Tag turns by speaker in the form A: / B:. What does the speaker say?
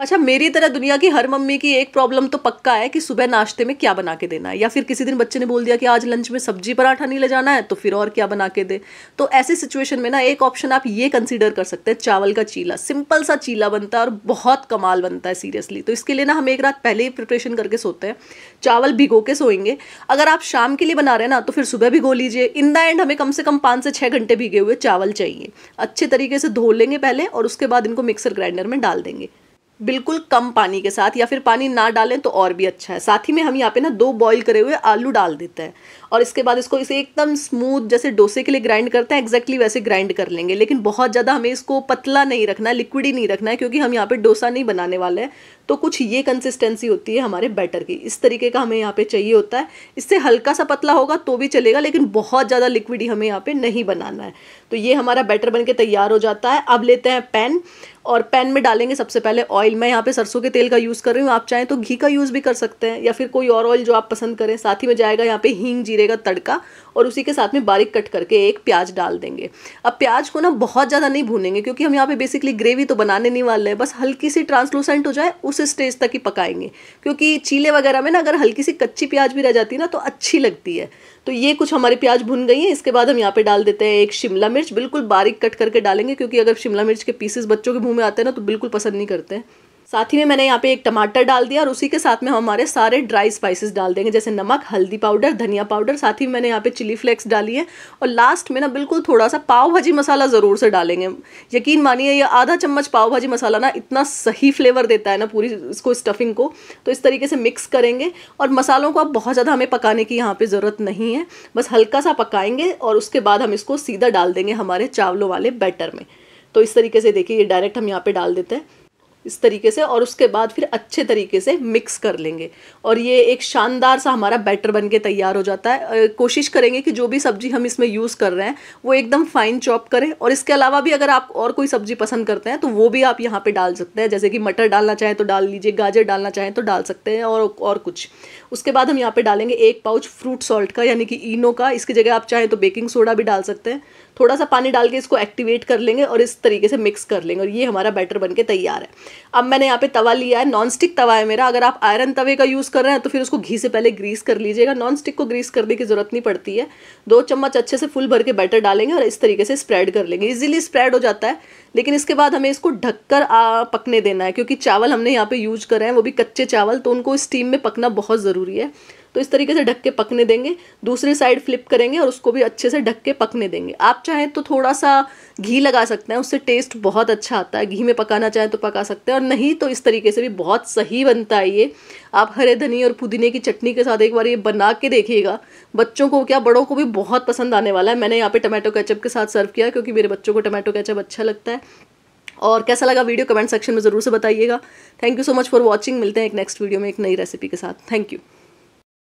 A: अच्छा मेरी तरह दुनिया की हर मम्मी की एक प्रॉब्लम तो पक्का है कि सुबह नाश्ते में क्या बना के देना है या फिर किसी दिन बच्चे ने बोल दिया कि आज लंच में सब्जी पराठा नहीं ले जाना है तो फिर और क्या बना के दे तो ऐसी सिचुएशन में ना एक ऑप्शन आप ये कंसिडर कर सकते हैं चावल का चीला सिंपल सा चीला बनता है और बहुत कमाल बनता है सीरियसली तो इसके लिए ना हम एक रात पहले ही प्रिपरेशन करके सोते हैं चावल भिगो के सोएंगे अगर आप शाम के लिए बना रहे हैं ना तो फिर सुबह भिगो लीजिए इन द एंड हमें कम से कम पाँच से छः घंटे भिगे हुए चावल चाहिए अच्छे तरीके से धो लेंगे पहले और उसके बाद इनको मिक्सर ग्राइंडर में डाल देंगे बिल्कुल कम पानी के साथ या फिर पानी ना डालें तो और भी अच्छा है साथ ही में हम यहाँ पे ना दो बॉईल करे हुए आलू डाल देते हैं और इसके बाद इसको इसे एकदम स्मूथ जैसे डोसे के लिए ग्राइंड करते हैं एक्जैक्टली वैसे ग्राइंड कर लेंगे लेकिन बहुत ज़्यादा हमें इसको पतला नहीं रखना है लिक्विड ही नहीं रखना है क्योंकि हम यहाँ पर डोसा नहीं बनाने वाले हैं तो कुछ ये कंसिस्टेंसी होती है हमारे बैटर की इस तरीके का हमें यहाँ पे चाहिए होता है इससे हल्का सा पतला होगा तो भी चलेगा लेकिन बहुत ज़्यादा लिक्विड ही हमें यहाँ पे नहीं बनाना है तो ये हमारा बैटर बन के तैयार हो जाता है अब लेते हैं पैन और पैन में डालेंगे सबसे पहले ऑयल मैं यहाँ पे सरसों के तेल का यूज़ कर रही हूँ आप चाहें तो घी का यूज़ भी कर सकते हैं या फिर कोई और ऑयल जो आप पसंद करें साथ ही में जाएगा यहाँ पे हींग जीरे का तड़का और उसी के साथ में बारीक कट करके एक प्याज डाल देंगे अब प्याज को ना बहुत ज़्यादा नहीं भूनेंगे क्योंकि हम यहाँ पे बेसिकली ग्रेवी तो बनाने नहीं वाले हैं बस हल्की सी ट्रांसलूसेंट हो जाए उस उस स्टेज तक ही पकाएंगे क्योंकि चीले वगैरह में ना अगर हल्की सी कच्ची प्याज भी रह जाती है ना तो अच्छी लगती है तो ये कुछ हमारी प्याज भुन गई है इसके बाद हम यहाँ पे डाल देते हैं एक शिमला मिर्च बिल्कुल बारीक कट करके डालेंगे क्योंकि अगर शिमला मिर्च के पीसेस बच्चों के मुँह में आते हैं ना तो बिल्कुल पसंद नहीं करते हैं साथ ही में मैंने यहाँ पे एक टमाटर डाल दिया और उसी के साथ में हम हमारे सारे ड्राई स्पाइसेस डाल देंगे जैसे नमक हल्दी पाउडर धनिया पाउडर साथ ही मैंने यहाँ पे चिली फ्लेक्स डाली है और लास्ट में ना बिल्कुल थोड़ा सा पाव भाजी मसाला ज़रूर से डालेंगे यकीन मानिए ये आधा चम्मच पाव भाजी मसाला ना इतना सही फ्लेवर देता है ना पूरी इसको स्टफिंग को तो इस तरीके से मिक्स करेंगे और मसालों को अब बहुत ज़्यादा हमें पकाने की यहाँ पर ज़रूरत नहीं है बस हल्का सा पकाएंगे और उसके बाद हम इसको सीधा डाल देंगे हमारे चावलों वाले बैटर में तो इस तरीके से देखिए ये डायरेक्ट हम यहाँ पर डाल देते हैं इस तरीके से और उसके बाद फिर अच्छे तरीके से मिक्स कर लेंगे और ये एक शानदार सा हमारा बैटर बन के तैयार हो जाता है कोशिश करेंगे कि जो भी सब्ज़ी हम इसमें यूज़ कर रहे हैं वो एकदम फाइन चॉप करें और इसके अलावा भी अगर आप और कोई सब्ज़ी पसंद करते हैं तो वो भी आप यहाँ पर डाल सकते हैं जैसे कि मटर डालना चाहें तो डाल लीजिए गाजर डालना चाहें तो डाल सकते हैं और और कुछ उसके बाद हम यहाँ पर डालेंगे एक पाउच फ्रूट सॉल्ट का यानी कि इनो का इसकी जगह आप चाहें तो बेकिंग सोडा भी डाल सकते हैं थोड़ा सा पानी डाल के इसको एक्टिवेट कर लेंगे और इस तरीके से मिक्स कर लेंगे और ये हमारा बैटर बन तैयार है अब मैंने यहाँ पे तवा लिया है नॉन स्टिक तवा है मेरा अगर आप आयरन तवे का यूज़ कर रहे हैं तो फिर उसको घी से पहले ग्रीस कर लीजिएगा नॉन स्टिक को ग्रीस करने की ज़रूरत नहीं पड़ती है दो चम्मच अच्छे से फुल भर के बैटर डालेंगे और इस तरीके से स्प्रेड कर लेंगे ईजिली स्प्रेड हो जाता है लेकिन इसके बाद हमें इसको ढककर पकने देना है क्योंकि चावल हमने यहाँ पे यूज कर रहे हैं वो भी कच्चे चावल तो उनको स्टीम में पकना बहुत ज़रूरी है तो इस तरीके से ढक के पकने देंगे दूसरी साइड फ्लिप करेंगे और उसको भी अच्छे से ढक के पकने देंगे आप चाहें तो थोड़ा सा घी लगा सकते हैं उससे टेस्ट बहुत अच्छा आता है घी में पकाना चाहें तो पका सकते हैं और नहीं तो इस तरीके से भी बहुत सही बनता है ये आप हरे धनी और पुदीने की चटनी के साथ एक बार ये बना के देखिएगा बच्चों को क्या बड़ों को भी बहुत पसंद आने वाला है मैंने यहाँ पे टमाटो कैचअप के साथ सर्व किया क्योंकि मेरे बच्चों को टमाटो कैचअप अच्छा लगता है और कैसा लगा वीडियो कमेंट सेक्शन में ज़रूर से बताइएगा thank you so much for watching मिलते हैं एक नेक्स्ट वीडियो में एक नई रेसिपी के साथ थैंक यू